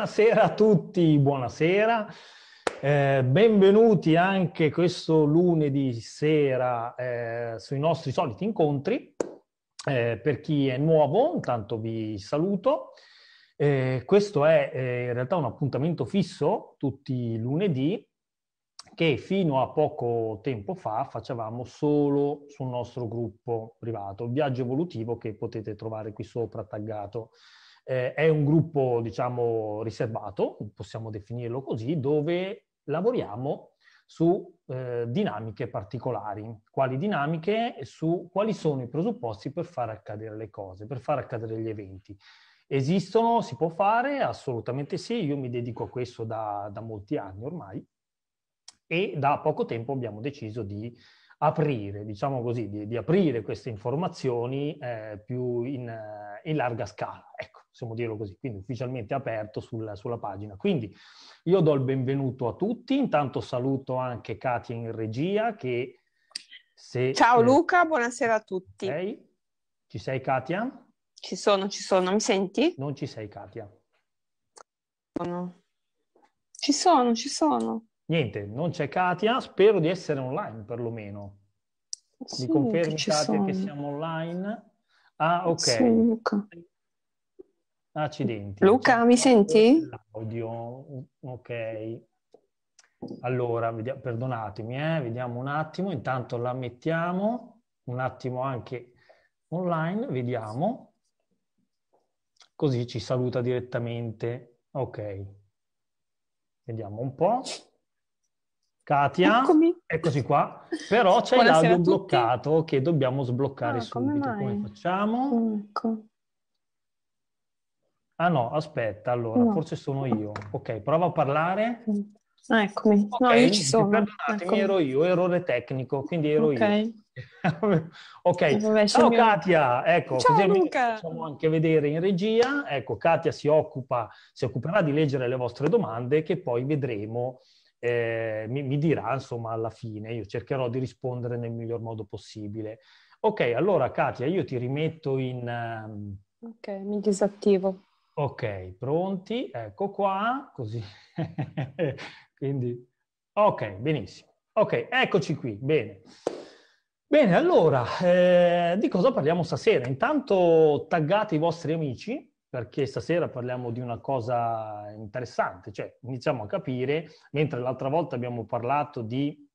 Buonasera a tutti, buonasera. Eh, benvenuti anche questo lunedì sera eh, sui nostri soliti incontri. Eh, per chi è nuovo, intanto vi saluto. Eh, questo è eh, in realtà un appuntamento fisso tutti i lunedì che fino a poco tempo fa facevamo solo sul nostro gruppo privato, Viaggio Evolutivo, che potete trovare qui sopra taggato. Eh, è un gruppo, diciamo, riservato, possiamo definirlo così, dove lavoriamo su eh, dinamiche particolari. Quali dinamiche? Su quali sono i presupposti per far accadere le cose, per far accadere gli eventi. Esistono? Si può fare? Assolutamente sì. Io mi dedico a questo da, da molti anni ormai e da poco tempo abbiamo deciso di aprire, diciamo così, di, di aprire queste informazioni eh, più in, eh, in larga scala. Ecco possiamo dirlo così, quindi ufficialmente aperto sul, sulla pagina. Quindi io do il benvenuto a tutti, intanto saluto anche Katia in regia che se... Ciao eh, Luca, buonasera a tutti. Okay. Ci sei Katia? Ci sono, ci sono, mi senti? Non ci sei Katia. Sono. Ci sono, ci sono. Niente, non c'è Katia, spero di essere online perlomeno. Sì, Mi confermi che Katia che siamo online? Ah, ok. Sì, Luca. Accidenti. Luca, mi senti? Audio, ok. Allora, vediamo, perdonatemi, eh, vediamo un attimo, intanto la mettiamo, un attimo anche online, vediamo, così ci saluta direttamente. Ok, vediamo un po'. Katia, Eccomi. eccoci qua, però c'è l'audio bloccato che dobbiamo sbloccare ah, subito, come, come facciamo? Ecco. Ah no, aspetta, allora, no. forse sono io. Ok, prova a parlare. Eccomi. Okay, no, io ci sono. Perdonatemi, ero io, errore tecnico, quindi ero okay. io. ok. Eh, vabbè, Ciao mio... Katia, ecco, Ciao, così Luca. facciamo anche vedere in regia. Ecco, Katia si, occupa, si occuperà di leggere le vostre domande che poi vedremo, eh, mi, mi dirà insomma alla fine, io cercherò di rispondere nel miglior modo possibile. Ok, allora Katia, io ti rimetto in... Ehm, ok, mi disattivo. Ok, pronti? Ecco qua, così. Quindi, ok, benissimo. Ok, eccoci qui, bene. Bene, allora, eh, di cosa parliamo stasera? Intanto taggate i vostri amici, perché stasera parliamo di una cosa interessante, cioè iniziamo a capire, mentre l'altra volta abbiamo parlato di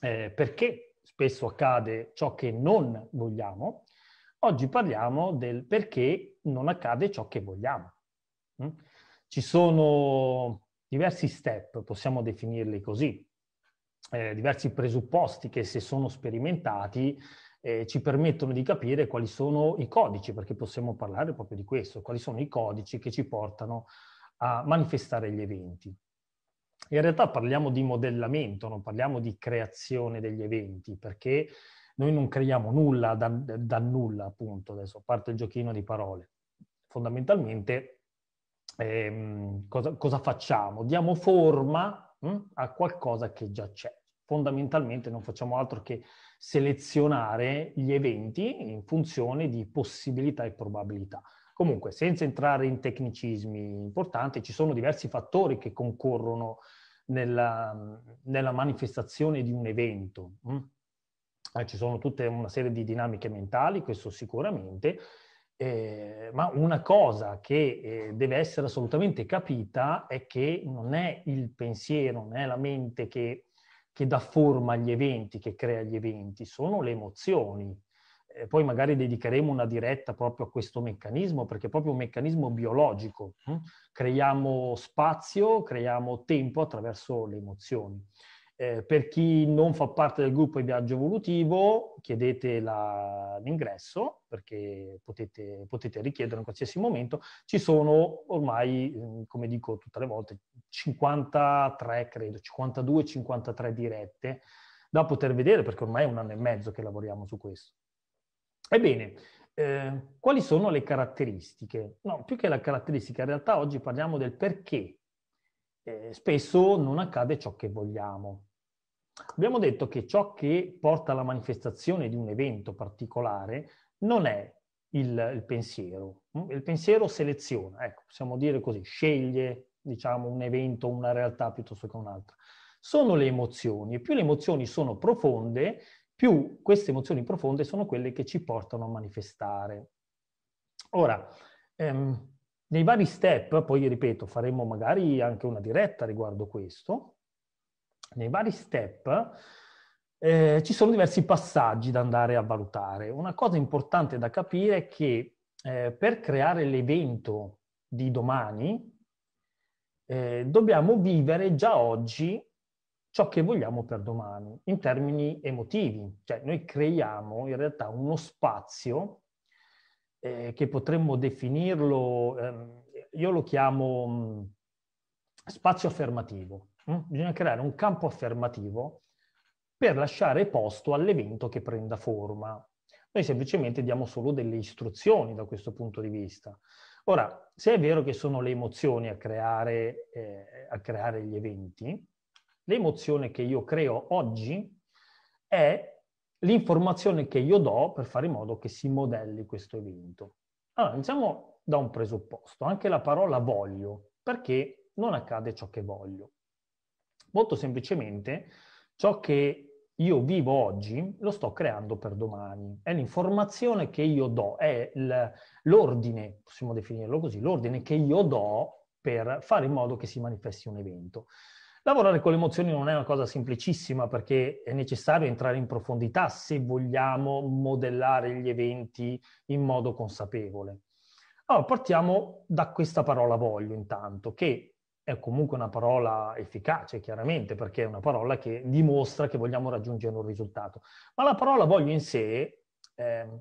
eh, perché spesso accade ciò che non vogliamo, oggi parliamo del perché non accade ciò che vogliamo. Mm? Ci sono diversi step, possiamo definirli così, eh, diversi presupposti che se sono sperimentati eh, ci permettono di capire quali sono i codici, perché possiamo parlare proprio di questo, quali sono i codici che ci portano a manifestare gli eventi. In realtà parliamo di modellamento, non parliamo di creazione degli eventi, perché noi non creiamo nulla da, da nulla, appunto, adesso a parte il giochino di parole fondamentalmente ehm, cosa, cosa, facciamo? Diamo forma mh, hm, a qualcosa che già c'è. Fondamentalmente non facciamo altro che selezionare gli eventi in funzione di possibilità e probabilità. Comunque, senza entrare in tecnicismi importanti, ci sono diversi fattori che concorrono nella, nella manifestazione di un evento. Mh? Hm. Eh, ci sono tutta una serie di dinamiche mentali, questo sicuramente, eh, ma una cosa che eh, deve essere assolutamente capita è che non è il pensiero, non è la mente che, che dà forma agli eventi, che crea gli eventi, sono le emozioni. Eh, poi magari dedicheremo una diretta proprio a questo meccanismo, perché è proprio un meccanismo biologico. Mm. Creiamo spazio, creiamo tempo attraverso le emozioni. Eh, per chi non fa parte del gruppo di viaggio evolutivo, chiedete la, l'ingresso perché potete, potete richiederlo in qualsiasi momento. Ci sono ormai, mm, come dico tutte le volte, 53, credo, 52-53 dirette da poter vedere perché ormai è un anno e mezzo che lavoriamo su questo. Ebbene, eh, quali sono le caratteristiche? No, più che la caratteristica, in realtà oggi parliamo del perché eh, spesso non accade ciò che vogliamo. Abbiamo detto che ciò che porta alla manifestazione di un evento particolare non è il, il pensiero. Mm? Il pensiero seleziona, ecco, possiamo dire così, sceglie diciamo, un evento, una realtà piuttosto che un'altra. Sono le emozioni e più le emozioni sono profonde, più queste emozioni profonde sono quelle che ci portano a manifestare. Ora, ehm, nei vari step, poi ripeto, faremo magari anche una diretta riguardo questo, nei vari step eh, ci sono diversi passaggi da andare a valutare. Una cosa importante da capire è che eh, per creare l'evento di domani eh, dobbiamo vivere già oggi ciò che vogliamo per domani in termini emotivi. Cioè noi creiamo in realtà uno spazio eh, che potremmo definirlo, ehm, io lo chiamo mh, mm, spazio affermativo. Mh? Mm? Bisogna creare un campo affermativo per lasciare posto all'evento che prenda forma. Noi semplicemente diamo solo delle istruzioni da questo punto di vista. Ora, se è vero che sono le emozioni a creare, eh, a creare gli eventi, l'emozione che io creo oggi è l'informazione che io do per fare in modo che si modelli questo evento. Allora, iniziamo da un presupposto, anche la parola voglio, perché non accade ciò che voglio. Molto semplicemente, ciò che io vivo oggi lo sto creando per domani. È l'informazione che io do, è l'ordine, possiamo definirlo così, l'ordine che io do per fare in modo che si manifesti un evento. Lavorare con le emozioni non è una cosa semplicissima perché è necessario entrare in profondità se vogliamo modellare gli eventi in modo consapevole. Allora, partiamo da questa parola voglio intanto, che è comunque una parola efficace, chiaramente, perché è una parola che dimostra che vogliamo raggiungere un risultato. Ma la parola voglio in sé eh,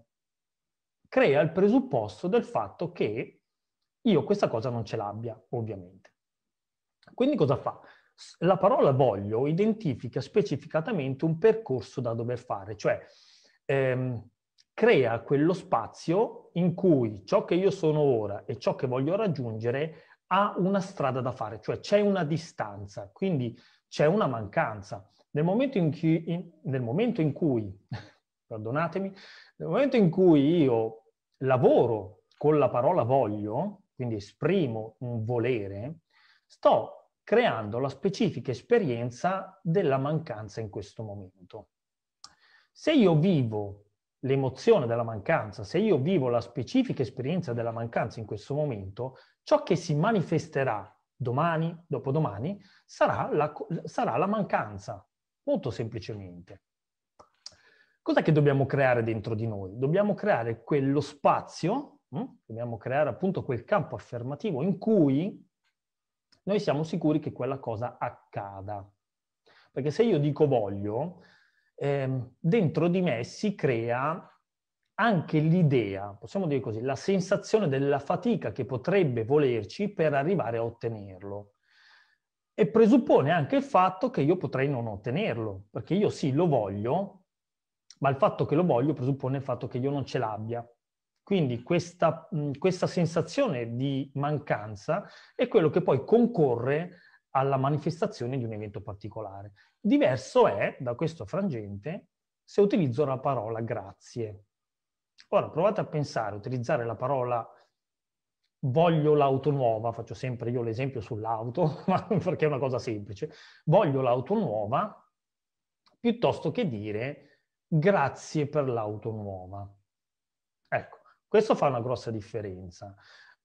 crea il presupposto del fatto che io questa cosa non ce l'abbia, ovviamente. Quindi cosa fa? la parola voglio identifica specificatamente un percorso da dover fare, cioè ehm, crea quello spazio in cui ciò che io sono ora e ciò che voglio raggiungere ha una strada da fare, cioè c'è una distanza, quindi c'è una mancanza. Nel momento in cui, in, nel momento in cui perdonatemi, nel momento in cui io lavoro con la parola voglio, quindi esprimo un volere, sto creando la specifica esperienza della mancanza in questo momento. Se io vivo l'emozione della mancanza, se io vivo la specifica esperienza della mancanza in questo momento, ciò che si manifesterà domani, dopodomani, sarà la, sarà la mancanza, molto semplicemente. Cos'è che dobbiamo creare dentro di noi? Dobbiamo creare quello spazio, hm? dobbiamo creare appunto quel campo affermativo in cui noi siamo sicuri che quella cosa accada. Perché se io dico voglio, eh, dentro di me si crea anche l'idea, possiamo dire così, la sensazione della fatica che potrebbe volerci per arrivare a ottenerlo. E presuppone anche il fatto che io potrei non ottenerlo, perché io sì, lo voglio, ma il fatto che lo voglio presuppone il fatto che io non ce l'abbia. Quindi questa, questa sensazione di mancanza è quello che poi concorre alla manifestazione di un evento particolare. Diverso è, da questo frangente, se utilizzo la parola grazie. Ora provate a pensare, utilizzare la parola voglio l'auto nuova, faccio sempre io l'esempio sull'auto, perché è una cosa semplice, voglio l'auto nuova piuttosto che dire grazie per l'auto nuova. Ecco, questo fa una grossa differenza.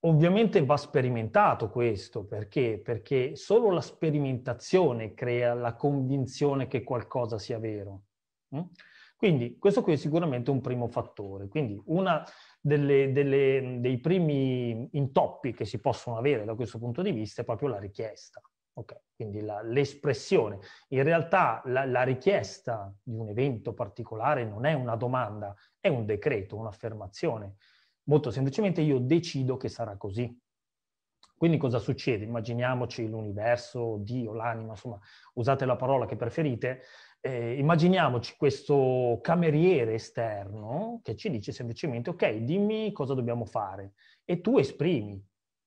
Ovviamente va sperimentato questo, perché? Perché solo la sperimentazione crea la convinzione che qualcosa sia vero. Mm? Quindi questo qui è sicuramente un primo fattore. Quindi uno dei primi intoppi che si possono avere da questo punto di vista è proprio la richiesta. Okay. Quindi l'espressione. In realtà la, la, richiesta di un evento particolare non è una domanda, è un decreto, un'affermazione. Molto semplicemente io decido che sarà così. Quindi cosa succede? Immaginiamoci l'universo, Dio, l'anima, insomma, usate la parola che preferite. Eh, immaginiamoci questo cameriere esterno che ci dice semplicemente, ok, dimmi cosa dobbiamo fare e tu esprimi,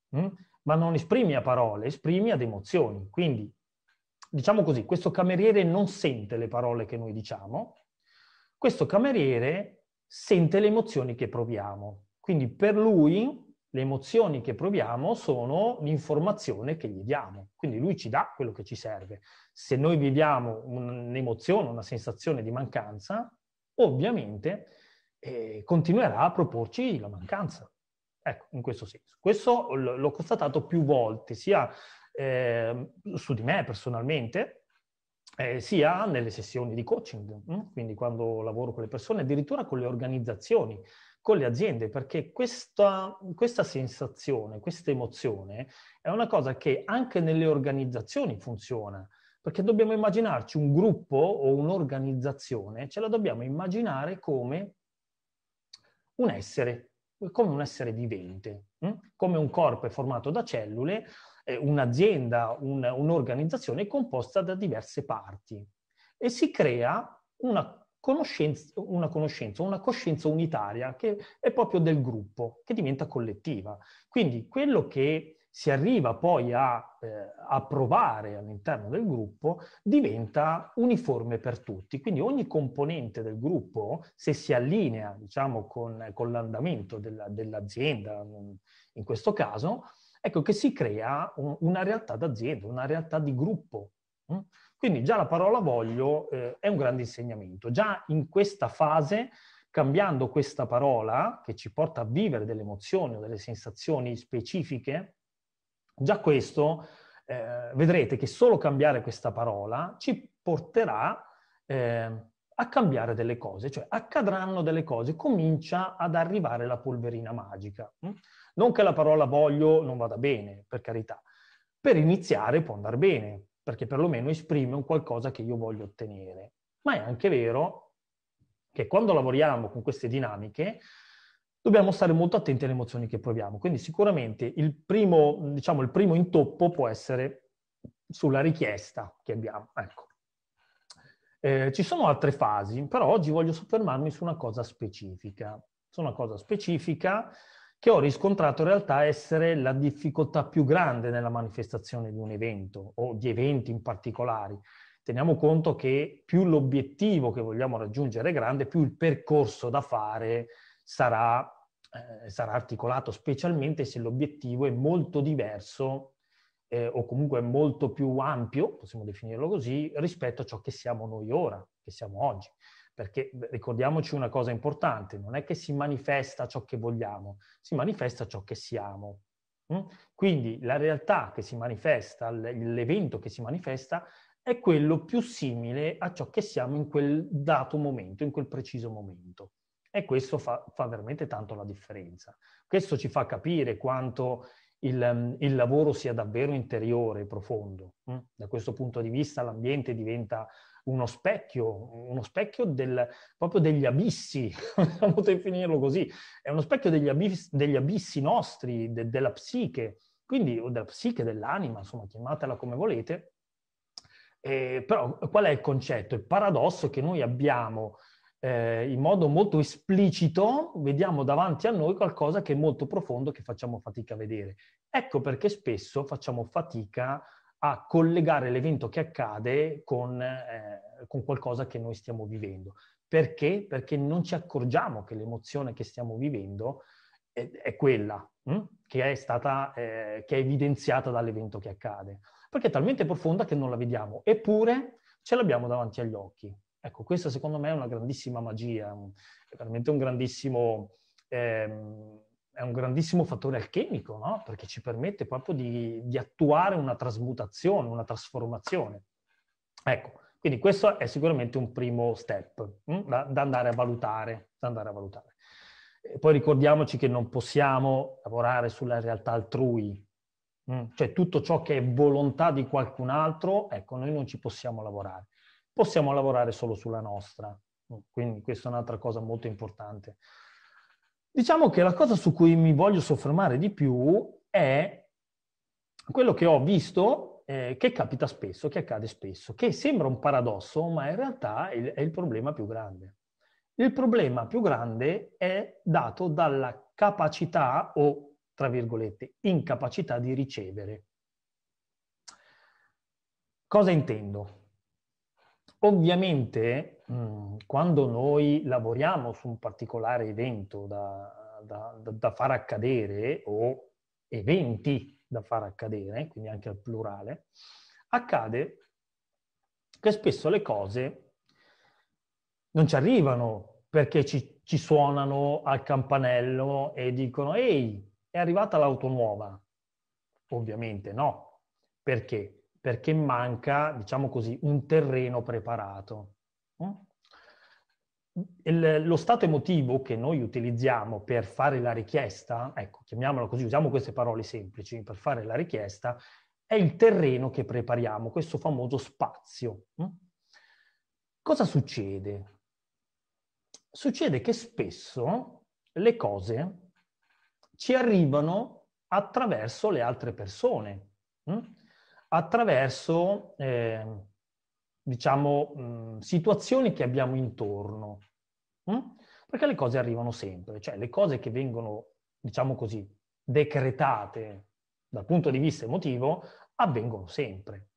mh? Mm? ma non esprimi a parole, esprimi ad emozioni. Quindi, diciamo così, questo cameriere non sente le parole che noi diciamo, questo cameriere sente le emozioni che proviamo. Quindi per lui le emozioni che proviamo sono l'informazione che gli diamo. Quindi lui ci dà quello che ci serve. Se noi viviamo un'emozione, una sensazione di mancanza, ovviamente eh, continuerà a proporci la mancanza. Ecco, in questo senso. Questo l'ho constatato più volte, sia eh, su di me personalmente, eh, sia nelle sessioni di coaching, mm? quindi quando lavoro con le persone, addirittura con le organizzazioni con le aziende, perché questa, questa sensazione, questa emozione è una cosa che anche nelle organizzazioni funziona, perché dobbiamo immaginarci un gruppo o un'organizzazione, ce la dobbiamo immaginare come un essere, come un essere vivente, hm? come un corpo è formato da cellule, eh, un'azienda, un, un'organizzazione è composta da diverse parti e si crea una conoscenza, una conoscenza, una coscienza unitaria che è proprio del gruppo, che diventa collettiva. Quindi quello che si arriva poi a eh, approvare all'interno del gruppo diventa uniforme per tutti. Quindi ogni componente del gruppo, se si allinea diciamo, con, con l'andamento della, dell'azienda, mm, in questo caso, ecco che si crea un, una realtà d'azienda, una realtà di gruppo. Mm. Quindi già la parola voglio eh, è un grande insegnamento. Già in questa fase, cambiando questa parola che ci porta a vivere delle emozioni o delle sensazioni specifiche, già questo eh, vedrete che solo cambiare questa parola ci porterà eh, a cambiare delle cose, cioè accadranno delle cose, comincia ad arrivare la polverina magica. Mm? Non che la parola voglio non vada bene, per carità. Per iniziare può andare bene, perché perlomeno esprime un qualcosa che io voglio ottenere. Ma è anche vero che quando lavoriamo con queste dinamiche dobbiamo stare molto attenti alle emozioni che proviamo. Quindi sicuramente il primo, diciamo, il primo intoppo può essere sulla richiesta che abbiamo. Ecco. Eh, ci sono altre fasi, però oggi voglio soffermarmi su una cosa specifica. Su una cosa specifica che ho riscontrato in realtà essere la difficoltà più grande nella manifestazione di un evento o di eventi in particolari. Teniamo conto che più l'obiettivo che vogliamo raggiungere è grande, più il percorso da fare sarà, eh, sarà articolato, specialmente se l'obiettivo è molto diverso eh, o comunque molto più ampio, possiamo definirlo così, rispetto a ciò che siamo noi ora, che siamo oggi perché ricordiamoci una cosa importante, non è che si manifesta ciò che vogliamo, si manifesta ciò che siamo. Mm? Quindi la realtà che si manifesta, l'evento che si manifesta, è quello più simile a ciò che siamo in quel dato momento, in quel preciso momento. E questo fa, fa veramente tanto la differenza. Questo ci fa capire quanto il, mm, il, lavoro sia davvero interiore, profondo. Mm? Da questo punto di vista l'ambiente diventa uno specchio, uno specchio del, proprio degli abissi, possiamo definirlo così, è uno specchio degli abissi, degli abissi nostri, de, della psiche, quindi o della psiche, dell'anima, insomma, chiamatela come volete. Eh, però qual è il concetto? Il paradosso è che noi abbiamo eh, in modo molto esplicito, vediamo davanti a noi qualcosa che è molto profondo, che facciamo fatica a vedere. Ecco perché spesso facciamo fatica a a collegare l'evento che accade con, eh, con qualcosa che noi stiamo vivendo. Perché? Perché non ci accorgiamo che l'emozione che stiamo vivendo è, è quella mh? Hm? che è stata eh, che è evidenziata dall'evento che accade. Perché è talmente profonda che non la vediamo, eppure ce l'abbiamo davanti agli occhi. Ecco, questa secondo me è una grandissima magia, è veramente un grandissimo... Ehm, è un grandissimo fattore alchemico, no? perché ci permette proprio di, di attuare una trasmutazione, una trasformazione. Ecco, quindi questo è sicuramente un primo step mh? Mm, da, da, andare a valutare. Da Andare a valutare. poi ricordiamoci che non possiamo lavorare sulla realtà altrui, mh? Mm. cioè tutto ciò che è volontà di qualcun altro, ecco, noi non ci possiamo lavorare. Possiamo lavorare solo sulla nostra, mm. quindi questa è un'altra cosa molto importante. Diciamo che la cosa su cui mi voglio soffermare di più è quello che ho visto eh, che capita spesso, che accade spesso, che sembra un paradosso, ma in realtà è il, è il problema più grande. Il problema più grande è dato dalla capacità o, tra virgolette, incapacità di ricevere. Cosa intendo? Ovviamente Mm, quando noi lavoriamo su un particolare evento da, da, da, far accadere o eventi da far accadere, quindi anche al plurale, accade che spesso le cose non ci arrivano perché ci, ci suonano al campanello e dicono ehi, è arrivata l'auto nuova. Ovviamente no. Perché? Perché manca, diciamo così, un terreno preparato il, lo stato emotivo che noi utilizziamo per fare la richiesta, ecco, chiamiamolo così, usiamo queste parole semplici, per fare la richiesta, è il terreno che prepariamo, questo famoso spazio. Mm? Cosa succede? Succede che spesso le cose ci arrivano attraverso le altre persone, mm? attraverso... Eh, diciamo, mh, situazioni che abbiamo intorno. Mh? Hm? Perché le cose arrivano sempre, cioè le cose che vengono, diciamo così, decretate dal punto di vista emotivo, avvengono sempre.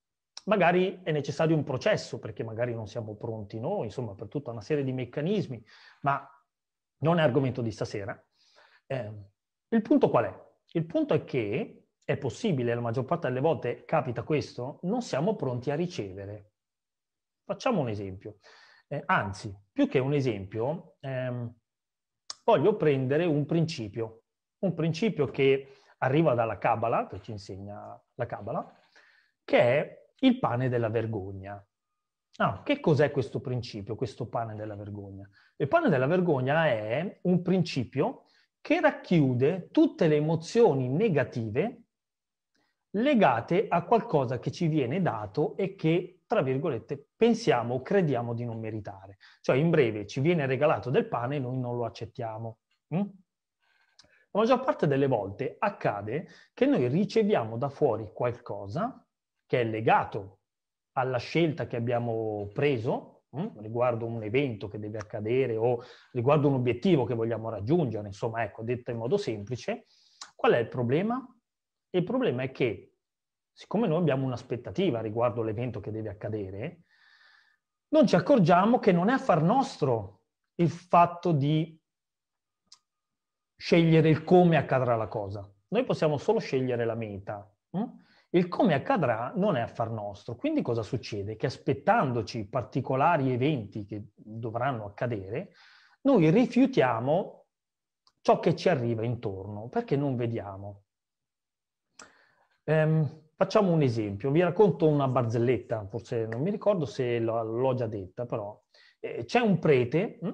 Magari è necessario un processo, perché magari non siamo pronti noi, insomma, per tutta una serie di meccanismi, ma non è argomento di stasera. Eh, il punto qual è? Il punto è che è possibile, la maggior parte delle volte capita questo, non siamo pronti a ricevere. Facciamo un esempio. Eh, anzi, più che un esempio, ehm, voglio prendere un principio, un principio che arriva dalla Kabbalah, che ci insegna la Kabbalah, che è il pane della vergogna. Ah, che cos'è questo principio, questo pane della vergogna? Il pane della vergogna è un principio che racchiude tutte le emozioni negative legate a qualcosa che ci viene dato e che tra virgolette, pensiamo o crediamo di non meritare. Cioè, in breve, ci viene regalato del pane e noi non lo accettiamo. Mm? La maggior parte delle volte accade che noi riceviamo da fuori qualcosa che è legato alla scelta che abbiamo preso mh, mm? riguardo un evento che deve accadere o riguardo un obiettivo che vogliamo raggiungere, insomma, ecco, detta in modo semplice, qual è il problema? Il problema è che siccome noi abbiamo un'aspettativa riguardo l'evento che deve accadere, non ci accorgiamo che non è affar nostro il fatto di scegliere il come accadrà la cosa. Noi possiamo solo scegliere la meta. Mm? Il come accadrà non è affar nostro. Quindi cosa succede? Che aspettandoci particolari eventi che dovranno accadere, noi rifiutiamo ciò che ci arriva intorno, perché non vediamo. Ehm, Facciamo un esempio, vi racconto una barzelletta, forse non mi ricordo se l'ho già detta, però eh, c'è un prete hm,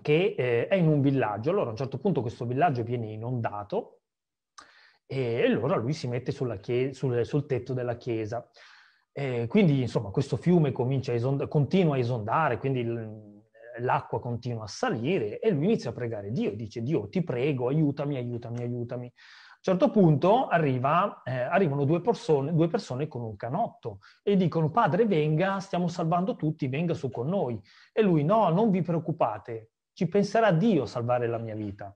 che eh, è in un villaggio, allora a un certo punto questo villaggio viene inondato e allora lui si mette chiesa, sul, sul, tetto della chiesa. E quindi insomma questo fiume a esonda, continua a esondare, quindi l'acqua continua a salire e lui inizia a pregare Dio, dice Dio ti prego aiutami, aiutami, aiutami. A un certo punto arriva, eh, arrivano due persone, due persone, con un canotto e dicono padre venga, stiamo salvando tutti, venga su con noi. E lui no, non vi preoccupate, ci penserà Dio a salvare la mia vita.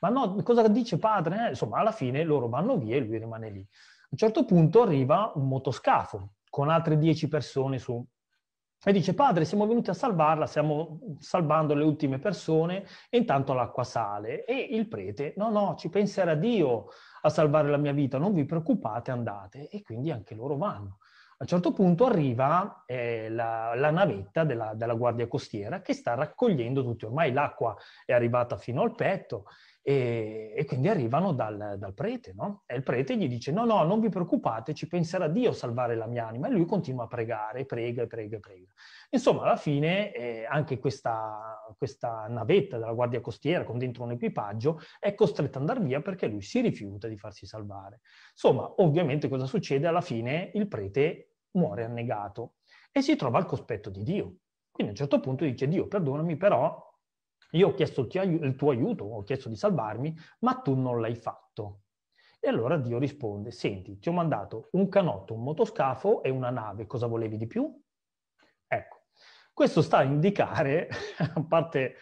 Ma no, cosa dice padre? Eh, insomma, alla fine loro vanno via e lui rimane lì. A un certo punto arriva un motoscafo con altre dieci persone su e dice, padre, siamo venuti a salvarla, stiamo salvando le ultime persone, e intanto l'acqua sale. E il prete, no, no, ci penserà Dio a salvare la mia vita, non vi preoccupate, andate. E quindi anche loro vanno. A un certo punto arriva eh, la, la, navetta della, della, Guardia Costiera che sta raccogliendo tutti, ormai l'acqua è arrivata fino al petto e, e quindi arrivano dal, dal prete, no? E il prete gli dice: No, no, non vi preoccupate, ci penserà Dio a salvare la mia anima. E lui continua a pregare, prega, prega, prega. Insomma, alla fine eh, anche questa, questa navetta della Guardia Costiera con dentro un equipaggio è costretta ad andare via perché lui si rifiuta di farsi salvare. Insomma, ovviamente cosa succede? Alla fine il prete muore annegato e si trova al cospetto di Dio. Quindi a un certo punto dice Dio perdonami però io ho chiesto il tuo aiuto, ho chiesto di salvarmi, ma tu non l'hai fatto. E allora Dio risponde, senti, ti ho mandato un canotto, un motoscafo e una nave, cosa volevi di più? Ecco, questo sta a indicare, a parte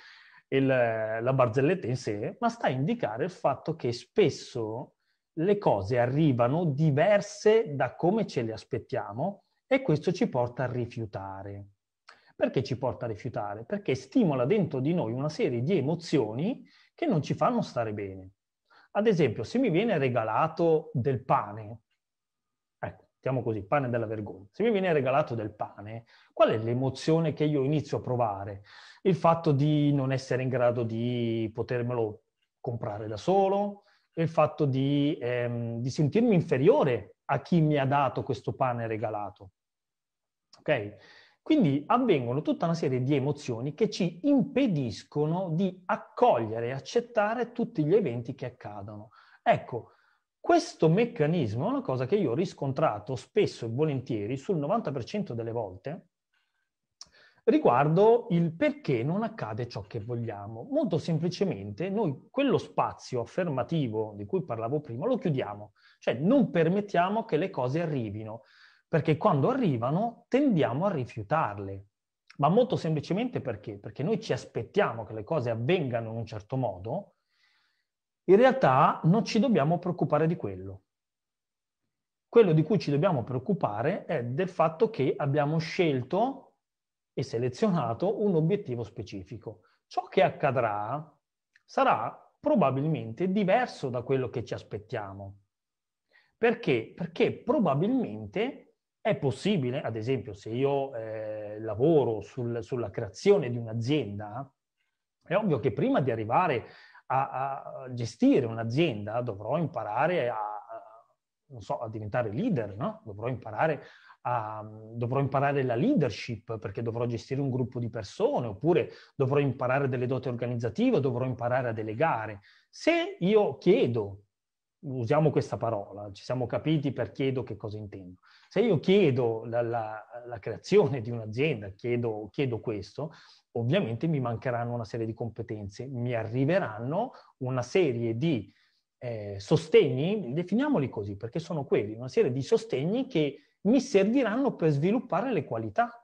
il, la barzelletta in sé, ma sta a indicare il fatto che spesso le cose arrivano diverse da come ce le aspettiamo e questo ci porta a rifiutare perché ci porta a rifiutare? Perché stimola dentro di noi una serie di emozioni che non ci fanno stare bene. Ad esempio, se mi viene regalato del pane, ecco, diciamo così, pane della vergogna, se mi viene regalato del pane, qual è l'emozione che io inizio a provare? Il fatto di non essere in grado di potermelo comprare da solo, il fatto di, ehm, di sentirmi inferiore a chi mi ha dato questo pane regalato. Ok? Quindi avvengono tutta una serie di emozioni che ci impediscono di accogliere e accettare tutti gli eventi che accadono. Ecco, questo meccanismo è una cosa che io ho riscontrato spesso e volentieri, sul 90% delle volte, riguardo il perché non accade ciò che vogliamo. Molto semplicemente noi quello spazio affermativo di cui parlavo prima lo chiudiamo, cioè non permettiamo che le cose arrivino perché quando arrivano tendiamo a rifiutarle, ma molto semplicemente perché? Perché noi ci aspettiamo che le cose avvengano in un certo modo, in realtà non ci dobbiamo preoccupare di quello. Quello di cui ci dobbiamo preoccupare è del fatto che abbiamo scelto e selezionato un obiettivo specifico. Ciò che accadrà sarà probabilmente diverso da quello che ci aspettiamo. Perché? Perché probabilmente è possibile, ad esempio, se io eh, lavoro sul, sulla creazione di un'azienda, è ovvio che prima di arrivare a, a gestire un'azienda dovrò imparare a, a, so, a diventare leader, no? dovrò, imparare dovrò imparare la leadership perché dovrò gestire un gruppo di persone, oppure dovrò imparare delle dote organizzative, dovrò imparare a delegare. Se io chiedo usiamo questa parola, ci siamo capiti per chiedo che cosa intendo. Se io chiedo la, la, la creazione di un'azienda, chiedo, chiedo, questo, ovviamente mi mancheranno una serie di competenze, mi arriveranno una serie di eh, sostegni, definiamoli così perché sono quelli, una serie di sostegni che mi serviranno per sviluppare le qualità.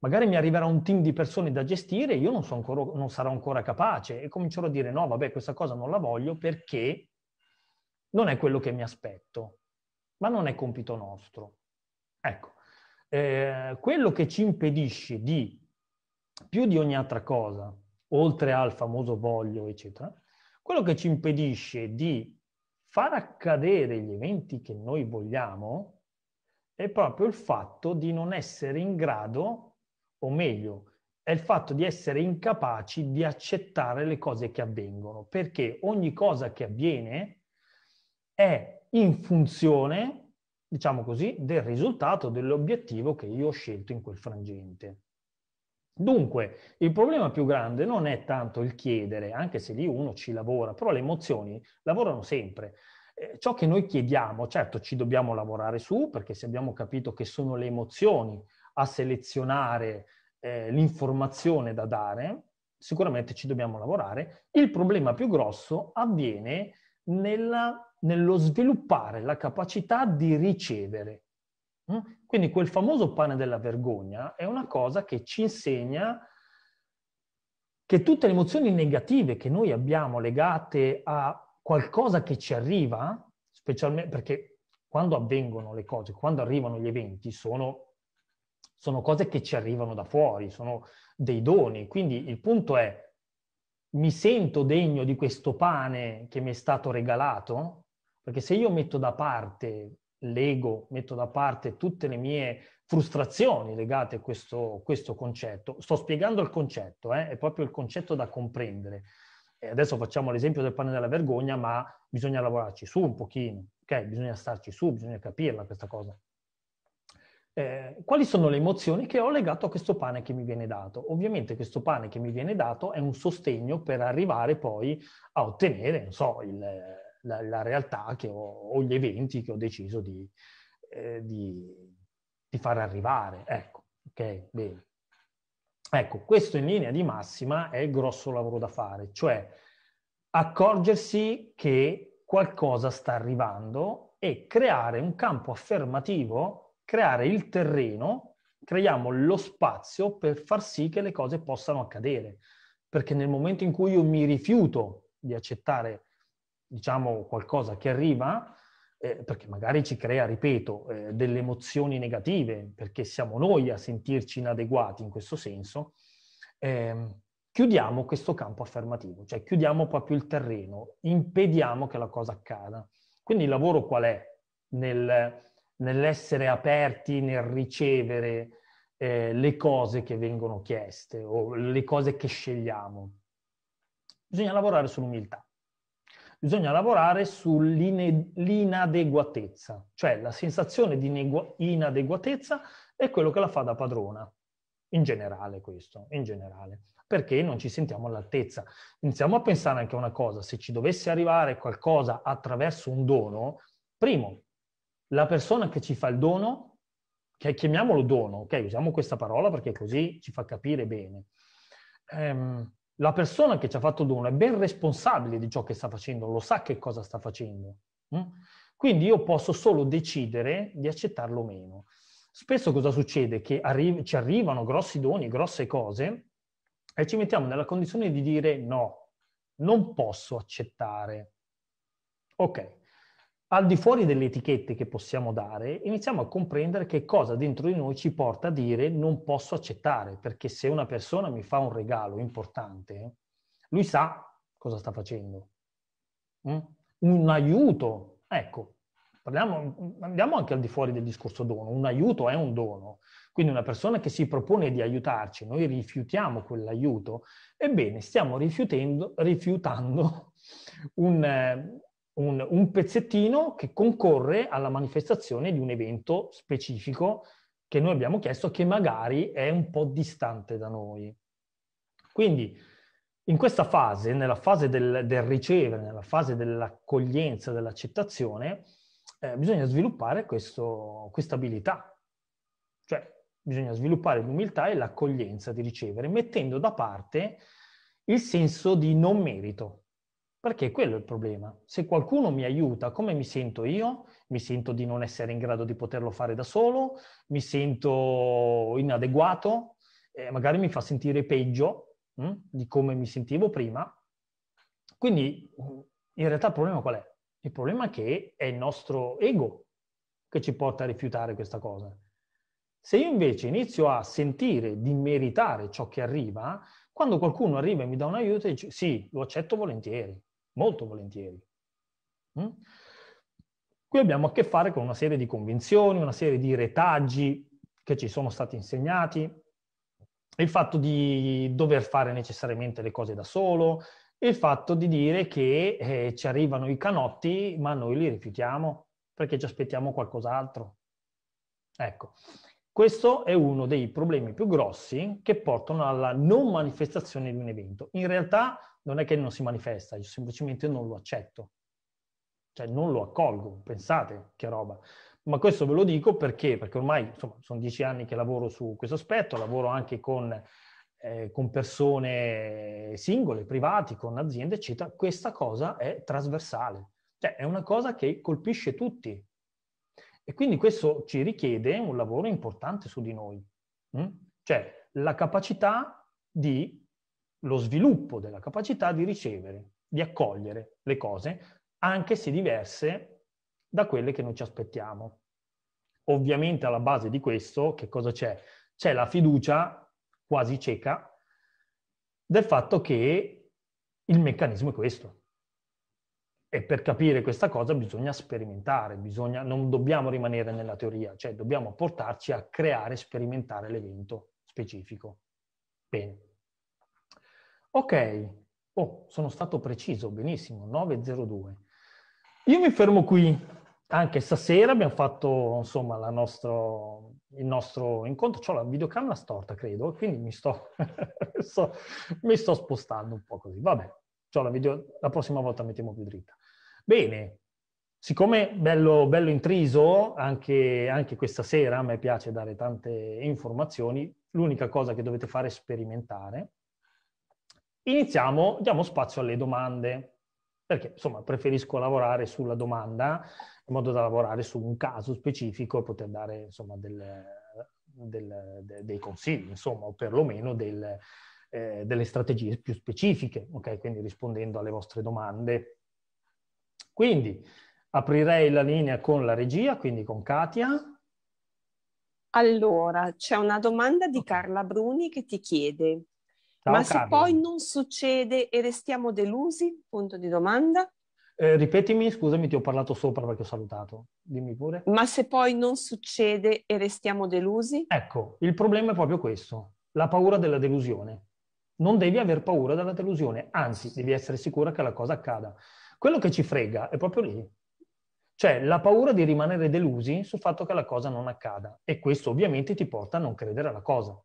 Magari mi arriverà un team di persone da gestire, e io non, so ancora, non sarò ancora capace e comincerò a dire no, vabbè, questa cosa non la voglio perché non è quello che mi aspetto, ma non è compito nostro. Ecco, eh, quello che ci impedisce di, più di ogni altra cosa, oltre al famoso voglio, eccetera, quello che ci impedisce di far accadere gli eventi che noi vogliamo è proprio il fatto di non essere in grado, o meglio, è il fatto di essere incapaci di accettare le cose che avvengono, perché ogni cosa che avviene è in funzione, diciamo così, del risultato, dell'obiettivo che io ho scelto in quel frangente. Dunque, il problema più grande non è tanto il chiedere, anche se lì uno ci lavora, però le emozioni lavorano sempre. Eh, ciò che noi chiediamo, certo ci dobbiamo lavorare su, perché se abbiamo capito che sono le emozioni a selezionare eh, l'informazione da dare, sicuramente ci dobbiamo lavorare. Il problema più grosso avviene nella, nello sviluppare la capacità di ricevere. Mm? Quindi quel famoso pane della vergogna è una cosa che ci insegna che tutte le emozioni negative che noi abbiamo legate a qualcosa che ci arriva, specialmente perché quando avvengono le cose, quando arrivano gli eventi, sono, sono cose che ci arrivano da fuori, sono dei doni. Quindi il punto è mi sento degno di questo pane che mi è stato regalato? Perché se io metto da parte l'ego, metto da parte tutte le mie frustrazioni legate a questo, questo concetto, sto spiegando il concetto, eh? è proprio il concetto da comprendere. E adesso facciamo l'esempio del pane della vergogna, ma bisogna lavorarci su un pochino, ok? Bisogna starci su, bisogna capirla questa cosa. Eh, quali sono le emozioni che ho legato a questo pane che mi viene dato? Ovviamente questo pane che mi viene dato è un sostegno per arrivare poi a ottenere, non so, il, la, la, realtà ho, o gli eventi che ho deciso di, eh, di, di far arrivare. Ecco, ok, bene. Ecco, questo in linea di massima è il grosso lavoro da fare, cioè accorgersi che qualcosa sta arrivando e creare un campo affermativo creare il terreno, creiamo lo spazio per far sì che le cose possano accadere. Perché nel momento in cui io mi rifiuto di accettare, diciamo, qualcosa che arriva, eh, perché magari ci crea, ripeto, eh, delle emozioni negative, perché siamo noi a sentirci inadeguati in questo senso, eh, chiudiamo questo campo affermativo, cioè chiudiamo proprio il terreno, impediamo che la cosa accada. Quindi il lavoro qual è? Nel nell'essere aperti, nel ricevere eh, le cose che vengono chieste o le cose che scegliamo. Bisogna lavorare sull'umiltà. Bisogna lavorare sull'inadeguatezza, cioè la sensazione di inadeguatezza è quello che la fa da padrona. In generale questo, in generale perché non ci sentiamo all'altezza. Iniziamo a pensare anche a una cosa, se ci dovesse arrivare qualcosa attraverso un dono, primo, la persona che ci fa il dono, che chiamiamolo dono, ok? Usiamo questa parola perché così ci fa capire bene. Ehm, la persona che ci ha fatto il dono è ben responsabile di ciò che sta facendo, lo sa che cosa sta facendo. Mm? Quindi io posso solo decidere di accettarlo o meno. Spesso cosa succede? Che arri- ci arrivano grossi doni, grosse cose, e ci mettiamo nella condizione di dire no, non posso accettare. Ok, al di fuori delle etichette che possiamo dare, iniziamo a comprendere che cosa dentro di noi ci porta a dire non posso accettare, perché se una persona mi fa un regalo importante, lui sa cosa sta facendo. Mm? Un aiuto, ecco, parliamo, andiamo anche al di fuori del discorso dono, un aiuto è un dono. Quindi una persona che si propone di aiutarci, noi rifiutiamo quell'aiuto, ebbene stiamo rifiutando, rifiutando un eh, un, un pezzettino che concorre alla manifestazione di un evento specifico che noi abbiamo chiesto che magari è un po' distante da noi. Quindi in questa fase, nella fase del, del ricevere, nella fase dell'accoglienza, dell'accettazione, eh, bisogna sviluppare questa abilità. Cioè bisogna sviluppare l'umiltà e l'accoglienza di ricevere, mettendo da parte il senso di non merito. Perché quello è il problema. Se qualcuno mi aiuta, come mi sento io? Mi sento di non essere in grado di poterlo fare da solo, mi sento inadeguato, eh, magari mi fa sentire peggio mh, mm, di come mi sentivo prima. Quindi in realtà il problema qual è? Il problema è che è il nostro ego che ci porta a rifiutare questa cosa. Se io invece inizio a sentire di meritare ciò che arriva, quando qualcuno arriva e mi dà un aiuto, dice sì, lo accetto volentieri, molto volentieri. Mm? Qui abbiamo a che fare con una serie di convinzioni, una serie di retaggi che ci sono stati insegnati, il fatto di dover fare necessariamente le cose da solo, il fatto di dire che eh, ci arrivano i canotti ma noi li rifiutiamo perché ci aspettiamo qualcos'altro. Ecco, questo è uno dei problemi più grossi che portano alla non manifestazione di un evento. In realtà non è che non si manifesta, io semplicemente non lo accetto. Cioè non lo accolgo, pensate che roba. Ma questo ve lo dico perché, perché ormai insomma, sono dieci anni che lavoro su questo aspetto, lavoro anche con, eh, con persone singole, privati, con aziende, eccetera. Questa cosa è trasversale, cioè è una cosa che colpisce tutti, e quindi questo ci richiede un lavoro importante su di noi, mm? cioè la capacità di, lo sviluppo della capacità di ricevere, di accogliere le cose, anche se diverse da quelle che noi ci aspettiamo. Ovviamente alla base di questo, che cosa c'è? C'è la fiducia quasi cieca del fatto che il meccanismo è questo. E per capire questa cosa bisogna sperimentare, bisogna, non dobbiamo rimanere nella teoria, cioè dobbiamo portarci a creare e sperimentare l'evento specifico. Bene. Ok, oh, sono stato preciso, benissimo, 9.02. Io mi fermo qui, anche stasera abbiamo fatto insomma, nostro, il nostro incontro, ho la videocamera storta credo, quindi mi sto, mi sto spostando un po' così, vabbè, la, video, la prossima volta mettiamo più dritta. Bene, siccome bello, bello intriso, anche, anche questa sera a me piace dare tante informazioni, l'unica cosa che dovete fare è sperimentare. Iniziamo, diamo spazio alle domande perché insomma preferisco lavorare sulla domanda in modo da lavorare su un caso specifico e poter dare insomma del, del, de, dei consigli, insomma, o perlomeno del, eh, delle strategie più specifiche, ok? Quindi rispondendo alle vostre domande. Quindi aprirei la linea con la regia, quindi con Katia. Allora, c'è una domanda di Carla Bruni che ti chiede, Ciao, ma Carla. se poi non succede e restiamo delusi? Punto di domanda. Eh, ripetimi, scusami, ti ho parlato sopra perché ho salutato. Dimmi pure. Ma se poi non succede e restiamo delusi? Ecco, il problema è proprio questo, la paura della delusione. Non devi aver paura della delusione, anzi, devi essere sicura che la cosa accada. Quello che ci frega è proprio lì. Cioè la paura di rimanere delusi sul fatto che la cosa non accada e questo ovviamente ti porta a non credere alla cosa.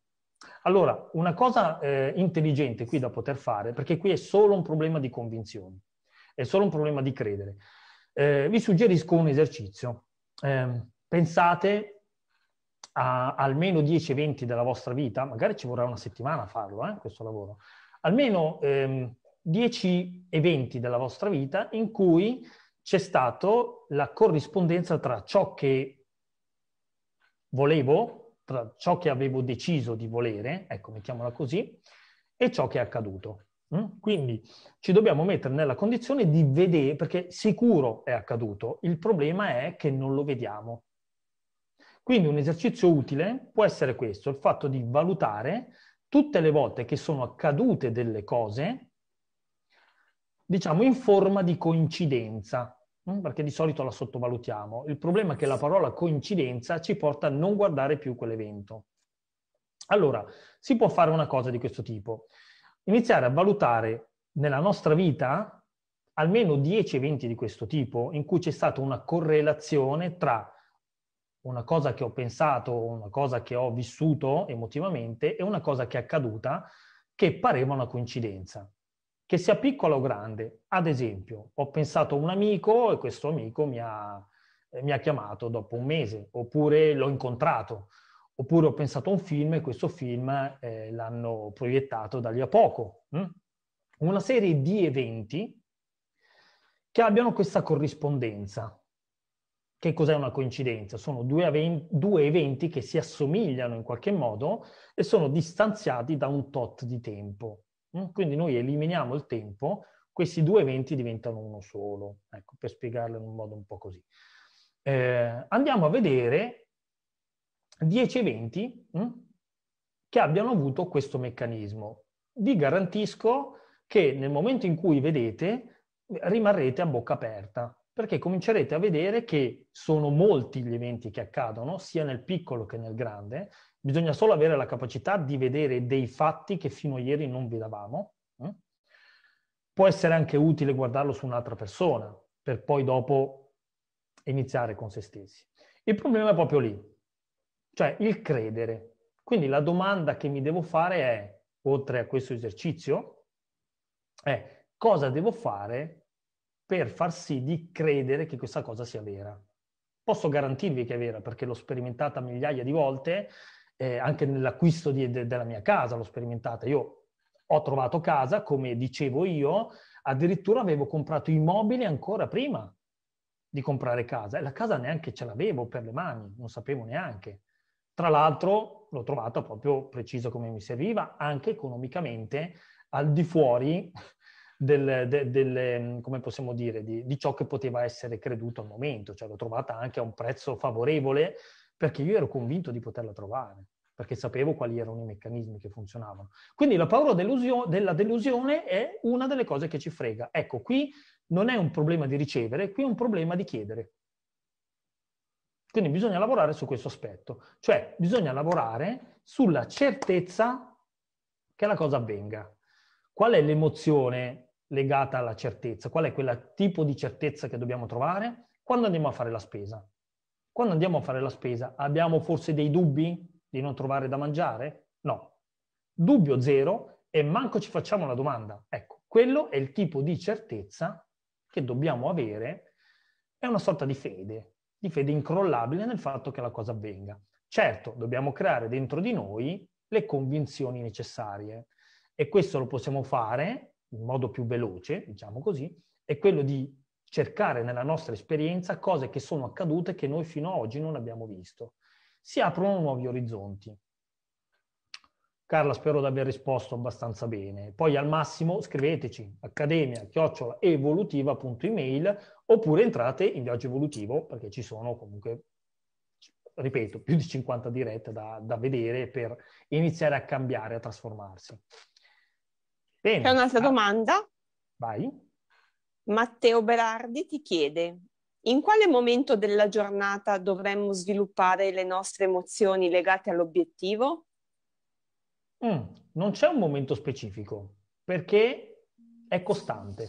Allora, una cosa eh, intelligente qui da poter fare, perché qui è solo un problema di convinzioni, è solo un problema di credere. Eh, vi suggerisco un esercizio. Eh, pensate a almeno 10 eventi della vostra vita, magari ci vorrà una settimana a farlo, eh, questo lavoro, almeno ehm, dieci eventi della vostra vita in cui c'è stata la corrispondenza tra ciò che volevo, tra ciò che avevo deciso di volere, ecco, mettiamola così, e ciò che è accaduto. Mm? Quindi ci dobbiamo mettere nella condizione di vedere, perché sicuro è accaduto, il problema è che non lo vediamo. Quindi un esercizio utile può essere questo, il fatto di valutare tutte le volte che sono accadute delle cose diciamo, in forma di coincidenza, mm? perché di solito la sottovalutiamo. Il problema è che la parola coincidenza ci porta a non guardare più quell'evento. Allora, si può fare una cosa di questo tipo. Iniziare a valutare nella nostra vita almeno 10 eventi di questo tipo in cui c'è stata una correlazione tra una cosa che ho pensato, una cosa che ho vissuto emotivamente e una cosa che è accaduta che pareva una coincidenza che sia piccola o grande. Ad esempio, ho pensato a un amico e questo amico mi ha, eh, mi ha chiamato dopo un mese, oppure l'ho incontrato, oppure ho pensato a un film e questo film eh, l'hanno proiettato da lì a poco. Hm? Una serie di eventi che abbiano questa corrispondenza. Che cos'è una coincidenza? Sono due, due eventi che si assomigliano in qualche modo e sono distanziati da un tot di tempo. Mm? Quindi noi eliminiamo il tempo, questi due eventi diventano uno solo, ecco, per spiegarlo in un modo un po' così. Eh, andiamo a vedere 10 eventi mh, mm, che abbiano avuto questo meccanismo. Vi garantisco che nel momento in cui vedete rimarrete a bocca aperta, perché comincerete a vedere che sono molti gli eventi che accadono, sia nel piccolo che nel grande, Bisogna solo avere la capacità di vedere dei fatti che fino a ieri non vedavamo. Eh? Può essere anche utile guardarlo su un'altra persona, per poi dopo iniziare con se stessi. Il problema è proprio lì, cioè il credere. Quindi la domanda che mi devo fare è, oltre a questo esercizio, è cosa devo fare per far sì di credere che questa cosa sia vera. Posso garantirvi che è vera perché l'ho sperimentata migliaia di volte eh, anche nell'acquisto de, della mia casa, l'ho sperimentata. Io ho trovato casa, come dicevo io, addirittura avevo comprato i mobili ancora prima di comprare casa e la casa neanche ce l'avevo per le mani, non sapevo neanche. Tra l'altro l'ho trovata proprio precisa come mi serviva, anche economicamente al di fuori del, de, del, ehm, come possiamo dire, di, di, ciò che poteva essere creduto al momento, cioè l'ho trovata anche a un prezzo favorevole perché io ero convinto di poterla trovare perché sapevo quali erano i meccanismi che funzionavano. Quindi la paura della delusione è una delle cose che ci frega. Ecco, qui non è un problema di ricevere, qui è un problema di chiedere. Quindi bisogna lavorare su questo aspetto, cioè bisogna lavorare sulla certezza che la cosa avvenga. Qual è l'emozione legata alla certezza? Qual è quel tipo di certezza che dobbiamo trovare? Quando andiamo a fare la spesa. Quando andiamo a fare la spesa abbiamo forse dei dubbi? di non trovare da mangiare? No. Dubbio zero e manco ci facciamo la domanda. Ecco, quello è il tipo di certezza che dobbiamo avere, è una sorta di fede, di fede incrollabile nel fatto che la cosa avvenga. Certo, dobbiamo creare dentro di noi le convinzioni necessarie e questo lo possiamo fare in modo più veloce, diciamo così, è quello di cercare nella nostra esperienza cose che sono accadute che noi fino ad oggi non abbiamo visto si aprono nuovi orizzonti. Carla, spero di aver risposto abbastanza bene. Poi al massimo scriveteci accademia-evolutiva.email oppure entrate in Viaggio Evolutivo perché ci sono comunque, ripeto, più di 50 dirette da, da vedere per iniziare a cambiare, a trasformarsi. Bene. C'è un'altra ah. domanda. Vai. Matteo Berardi ti chiede, in quale momento della giornata dovremmo sviluppare le nostre emozioni legate all'obiettivo? Mm, non c'è un momento specifico perché è costante.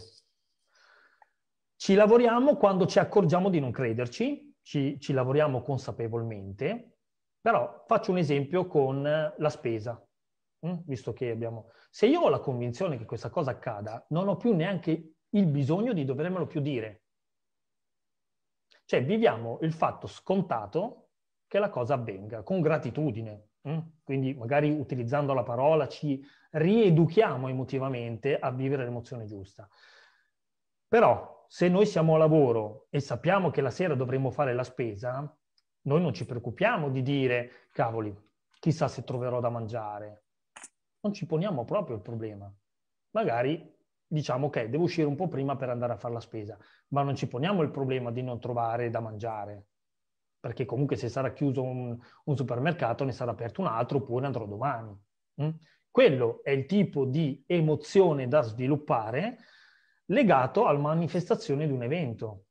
Ci lavoriamo quando ci accorgiamo di non crederci, ci, ci lavoriamo consapevolmente, però faccio un esempio con la spesa, mm, visto che abbiamo... Se io ho la convinzione che questa cosa accada, non ho più neanche il bisogno di dovermelo più dire cioè viviamo il fatto scontato che la cosa avvenga con gratitudine. Mm? Quindi magari utilizzando la parola ci rieduchiamo emotivamente a vivere l'emozione giusta. Però se noi siamo a lavoro e sappiamo che la sera dovremo fare la spesa, noi non ci preoccupiamo di dire, cavoli, chissà se troverò da mangiare. Non ci poniamo proprio il problema. Magari diciamo ok, devo uscire un po' prima per andare a fare la spesa, ma non ci poniamo il problema di non trovare da mangiare, perché comunque se sarà chiuso un, un supermercato ne sarà aperto un altro oppure andrò domani. Mm? Quello è il tipo di emozione da sviluppare legato alla manifestazione di un evento.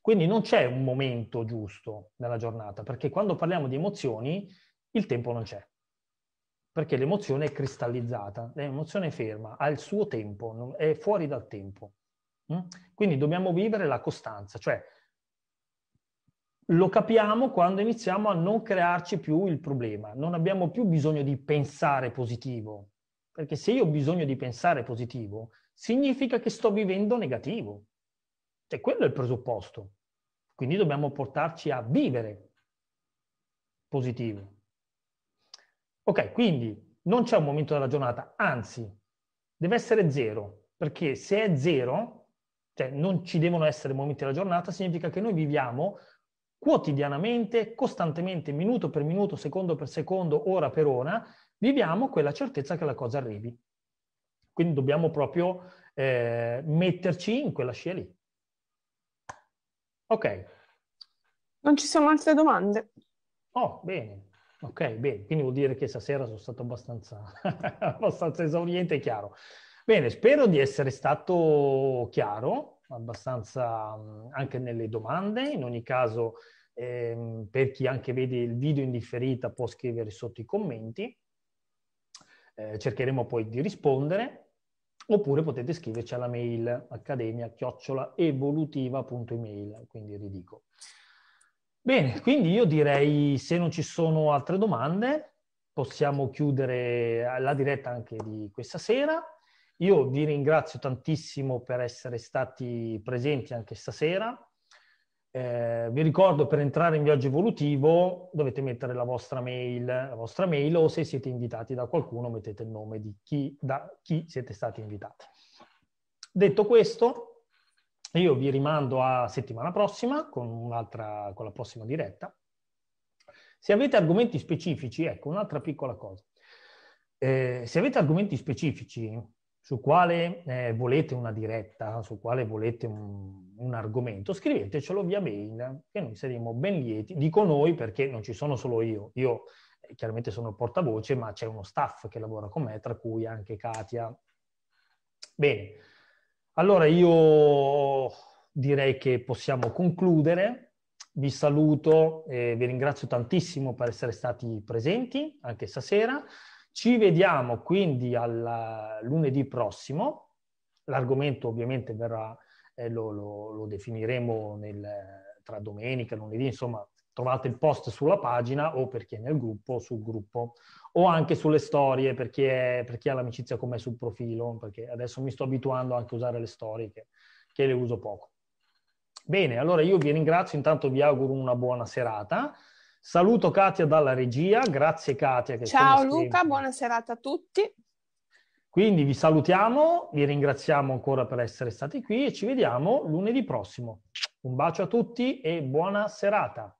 Quindi non c'è un momento giusto nella giornata, perché quando parliamo di emozioni il tempo non c'è perché l'emozione è cristallizzata, l'emozione è ferma, ha il suo tempo, è fuori dal tempo. Mm? Quindi dobbiamo vivere la costanza, cioè lo capiamo quando iniziamo a non crearci più il problema, non abbiamo più bisogno di pensare positivo, perché se io ho bisogno di pensare positivo, significa che sto vivendo negativo. Cioè quello è il presupposto. Quindi dobbiamo portarci a vivere positivo. Ok, quindi non c'è un momento della giornata, anzi, deve essere zero, perché se è zero, cioè non ci devono essere momenti della giornata, significa che noi viviamo quotidianamente, costantemente, minuto per minuto, secondo per secondo, ora per ora, viviamo quella certezza che la cosa arrivi. Quindi dobbiamo proprio eh, metterci in quella scia lì. Ok. Non ci sono altre domande. Oh, bene. Ok, bene, quindi vuol dire che stasera sono stato abbastanza, abbastanza esauriente e chiaro. Bene, spero di essere stato chiaro, abbastanza anche nelle domande. In ogni caso, ehm, per chi anche vede il video in differita può scrivere sotto i commenti. Eh, cercheremo poi di rispondere. Oppure potete scriverci alla mail accademia-evolutiva.email, quindi ridico. Bene, quindi io direi se non ci sono altre domande possiamo chiudere la diretta anche di questa sera. Io vi ringrazio tantissimo per essere stati presenti anche stasera. Eh, vi ricordo per entrare in viaggio evolutivo dovete mettere la vostra mail, la vostra mail o se siete invitati da qualcuno mettete il nome di chi, da chi siete stati invitati. Detto questo, io vi rimando a settimana prossima con un'altra, con la prossima diretta. Se avete argomenti specifici, ecco un'altra piccola cosa. Eh, se avete argomenti specifici su quale eh, volete una diretta, su quale volete un, un, argomento, scrivetecelo via mail, che noi saremo ben lieti. Dico noi perché non ci sono solo io, io eh, chiaramente sono portavoce, ma c'è uno staff che lavora con me, tra cui anche Katia. Bene. Allora io direi che possiamo concludere. Vi saluto e vi ringrazio tantissimo per essere stati presenti anche stasera. Ci vediamo quindi al lunedì prossimo. L'argomento ovviamente verrà, eh, lo, lo, lo, definiremo nel, tra domenica e lunedì, insomma trovate il post sulla pagina o per chi è nel gruppo sul gruppo o anche sulle storie per chi, è, per chi ha l'amicizia con me sul profilo, perché adesso mi sto abituando anche a usare le storie che, che le uso poco. Bene, allora io vi ringrazio, intanto vi auguro una buona serata. Saluto Katia dalla regia, grazie Katia. Che Ciao Luca, buona serata a tutti. Quindi vi salutiamo, vi ringraziamo ancora per essere stati qui e ci vediamo lunedì prossimo. Un bacio a tutti e buona serata.